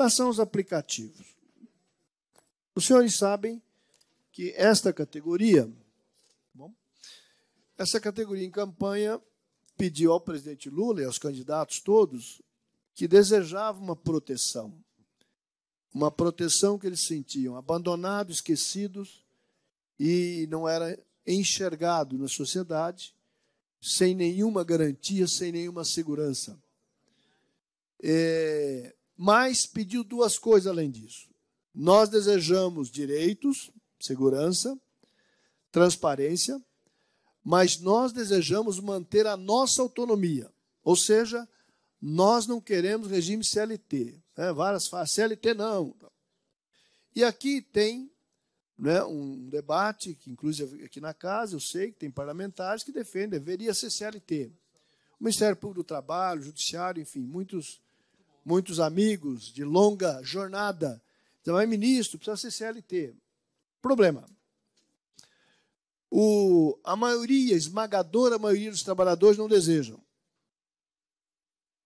Quais são os aplicativos? Os senhores sabem que esta categoria, bom, essa categoria em campanha pediu ao presidente Lula e aos candidatos todos que desejavam uma proteção. Uma proteção que eles sentiam abandonados, esquecidos e não era enxergado na sociedade, sem nenhuma garantia, sem nenhuma segurança. É, mas pediu duas coisas além disso. Nós desejamos direitos, segurança, transparência, mas nós desejamos manter a nossa autonomia. Ou seja, nós não queremos regime CLT. Né? Várias falas, CLT não. E aqui tem né, um debate, que inclusive aqui na casa, eu sei que tem parlamentares que defendem, deveria ser CLT. O Ministério Público do Trabalho, Judiciário, enfim, muitos muitos amigos, de longa jornada. Então é ministro, precisa ser CLT. Problema. O, a maioria, esmagadora maioria dos trabalhadores não desejam.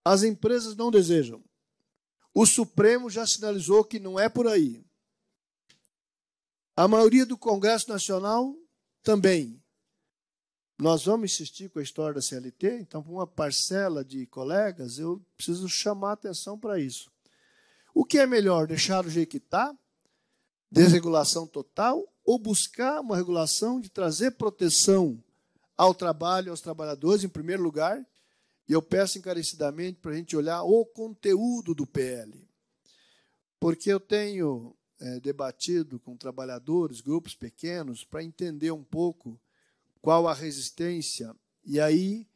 As empresas não desejam. O Supremo já sinalizou que não é por aí. A maioria do Congresso Nacional também. Nós vamos insistir com a história da CLT, então, para uma parcela de colegas, eu preciso chamar atenção para isso. O que é melhor, deixar o jeito que está, desregulação total, ou buscar uma regulação de trazer proteção ao trabalho, aos trabalhadores, em primeiro lugar, e eu peço encarecidamente para a gente olhar o conteúdo do PL. Porque eu tenho é, debatido com trabalhadores, grupos pequenos, para entender um pouco qual a resistência. E aí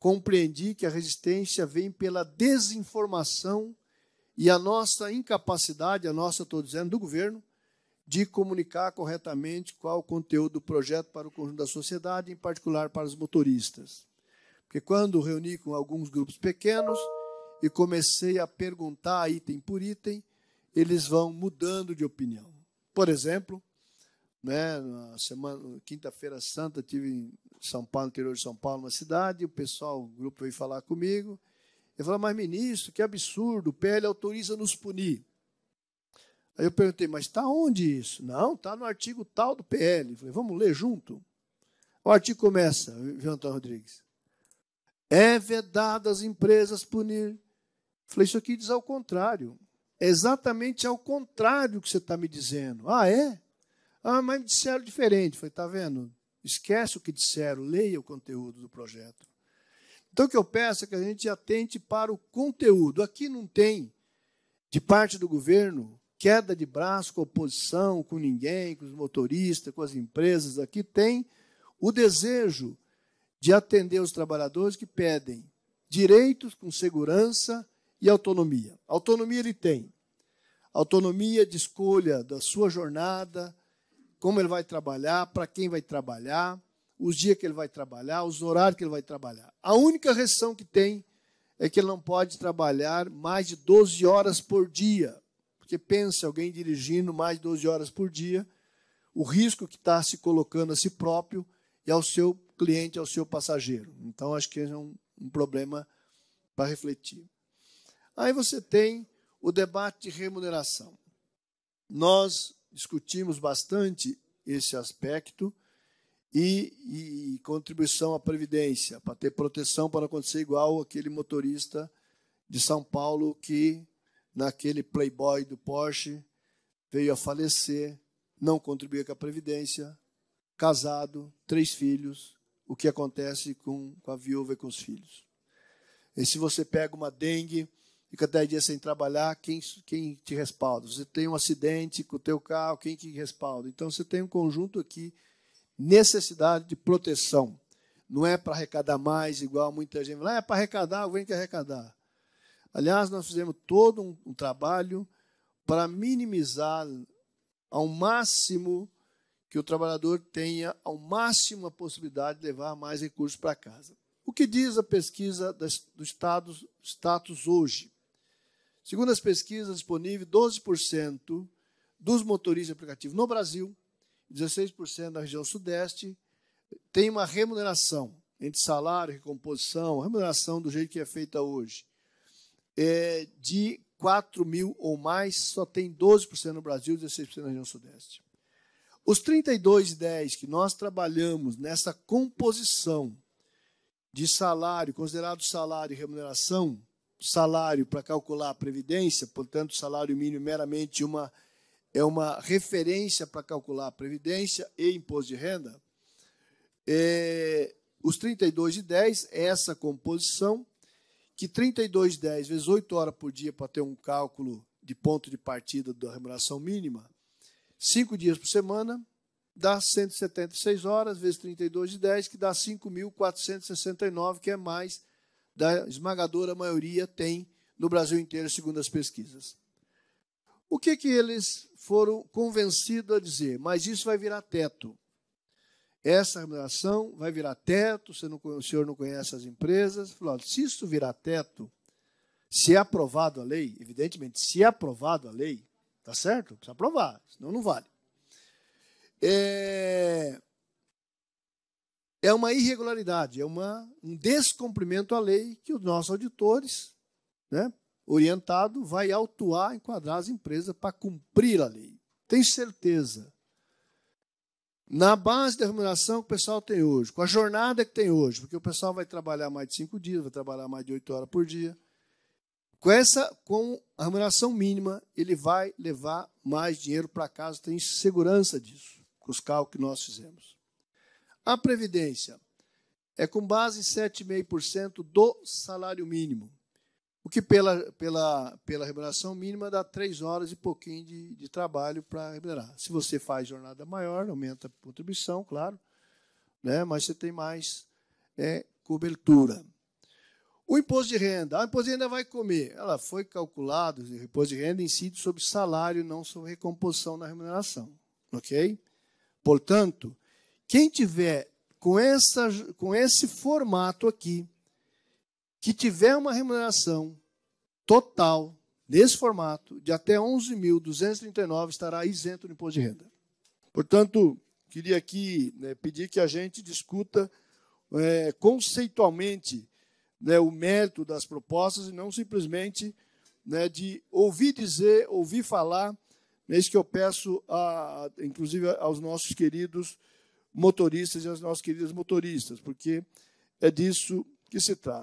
compreendi que a resistência vem pela desinformação e a nossa incapacidade, a nossa, estou dizendo, do governo, de comunicar corretamente qual o conteúdo do projeto para o conjunto da sociedade, em particular para os motoristas. Porque quando reuni com alguns grupos pequenos e comecei a perguntar item por item, eles vão mudando de opinião. Por exemplo, né? Na semana, quinta-feira santa, tive em São Paulo, interior de São Paulo, uma cidade, o pessoal, o grupo veio falar comigo. Eu falou: mas ministro, que absurdo, o PL autoriza nos punir. Aí eu perguntei, mas está onde isso? Não, está no artigo tal do PL. Eu falei, vamos ler junto? O artigo começa, viu, Antônio Rodrigues? É vedado as empresas punir. Eu falei, isso aqui diz ao contrário. É exatamente ao contrário que você está me dizendo. Ah, é? Ah, mas me disseram diferente. Falei, está vendo? Esquece o que disseram, leia o conteúdo do projeto. Então, o que eu peço é que a gente atente para o conteúdo. Aqui não tem, de parte do governo, queda de braço com a oposição, com ninguém, com os motoristas, com as empresas. Aqui tem o desejo de atender os trabalhadores que pedem direitos com segurança e autonomia. Autonomia ele tem. Autonomia de escolha da sua jornada, como ele vai trabalhar, para quem vai trabalhar, os dias que ele vai trabalhar, os horários que ele vai trabalhar. A única restrição que tem é que ele não pode trabalhar mais de 12 horas por dia. Porque pense alguém dirigindo mais de 12 horas por dia, o risco que está se colocando a si próprio e ao seu cliente, ao seu passageiro. Então, acho que é um, um problema para refletir. Aí você tem o debate de remuneração. Nós discutimos bastante esse aspecto e, e contribuição à previdência, para ter proteção para não acontecer igual aquele motorista de São Paulo que, naquele playboy do Porsche, veio a falecer, não contribuía com a previdência, casado, três filhos, o que acontece com, com a viúva e com os filhos. E se você pega uma dengue, fica 10 dias sem trabalhar, quem, quem te respalda? Você tem um acidente com o teu carro, quem te respalda? Então, você tem um conjunto aqui, necessidade de proteção. Não é para arrecadar mais, igual muita gente fala, ah, é para arrecadar, alguém quer arrecadar. Aliás, nós fizemos todo um, um trabalho para minimizar ao máximo que o trabalhador tenha ao máximo a possibilidade de levar mais recursos para casa. O que diz a pesquisa do status, status hoje? Segundo as pesquisas disponíveis, 12% dos motoristas de aplicativo no Brasil, 16% na região sudeste, tem uma remuneração entre salário, recomposição, remuneração do jeito que é feita hoje, é de 4 mil ou mais, só tem 12% no Brasil, 16% na região sudeste. Os 32 e 10 que nós trabalhamos nessa composição de salário, considerado salário e remuneração, salário para calcular a previdência, portanto, o salário mínimo meramente uma é uma referência para calcular a previdência e imposto de renda. É, os 32 e 10 é essa composição que 32 e 10 vezes 8 horas por dia para ter um cálculo de ponto de partida da remuneração mínima, 5 dias por semana, dá 176 horas vezes 32 e 10, que dá 5.469, que é mais da esmagadora maioria tem no Brasil inteiro, segundo as pesquisas. O que, que eles foram convencidos a dizer? Mas isso vai virar teto. Essa remuneração vai virar teto, você não, o senhor não conhece as empresas. Falou, se isso virar teto, se é aprovado a lei, evidentemente, se é aprovado a lei, tá certo? Precisa aprovar, senão não vale. É, é uma irregularidade, é uma, um descumprimento à lei que os nossos auditores, né, orientado, vai autuar, enquadrar as empresas para cumprir a lei. Tenho certeza. Na base da remuneração que o pessoal tem hoje, com a jornada que tem hoje, porque o pessoal vai trabalhar mais de cinco dias, vai trabalhar mais de oito horas por dia, com essa, com a remuneração mínima, ele vai levar mais dinheiro para casa, tem segurança disso, com os cálculos que nós fizemos. A previdência é com base em 7,5% do salário mínimo, o que pela, pela, pela remuneração mínima dá três horas e pouquinho de, de trabalho para remunerar. Se você faz jornada maior, aumenta a contribuição, claro, né? mas você tem mais é, cobertura. O imposto de renda. Ah, o imposto de renda vai comer. Ela foi calculado, o imposto de renda incide sobre salário, não sobre recomposição na remuneração. Ok? Portanto, quem tiver com, essa, com esse formato aqui, que tiver uma remuneração total nesse formato de até 11.239 estará isento do imposto de renda. Portanto, queria aqui né, pedir que a gente discuta é, conceitualmente né, o mérito das propostas e não simplesmente né, de ouvir dizer, ouvir falar. É isso que eu peço, a, inclusive, aos nossos queridos motoristas e as nossas queridas motoristas, porque é disso que se trata.